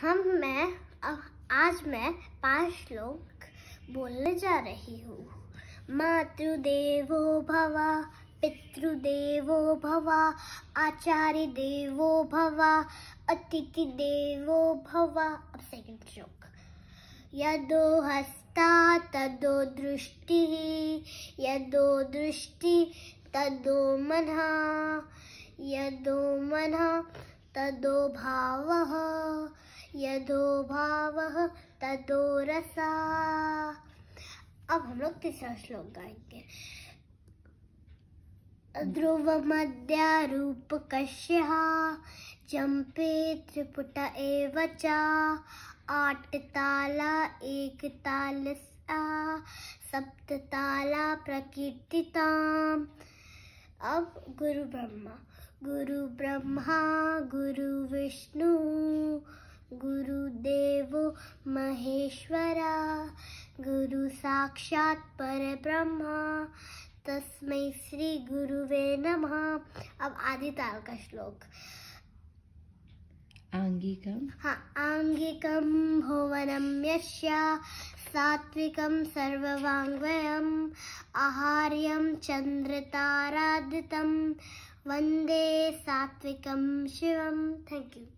हम मैं आज मैं पांच श्लोक बोलने जा रही हूँ मातृदेवो भवा पितृदेवो भवा आचार्य देवो भवा अतिथि देवो भवा अब सेकंड श्लोक यदो हस्ता तदो दृष्टि यदो दृष्टि तदो मन यदो मन तदो भावः यदो भाव तदो रसा अब हम लोग तीसरा श्लोक गाएंगे ध्रुव मध्यारूप कश्य चंपे त्रिपुट एव चा आठ ताला एक ताल सप्त ताला प्रकीर्तिताम अब गुरु ब्रह्मा गुरु ब्रह्मा गुरु विष्णु गुरुदेव महेश्वरा गुरु पर ब्रह्मा तस्मै श्री गुरुवे नमः अब आदि ताल का श्लोक आंगिकम हाँ आंगिकम भुवनम यस्य सात्विकं सर्ववाङ्गयम् आहार्यं चन्द्रताराधितं वन्दे थैंक यू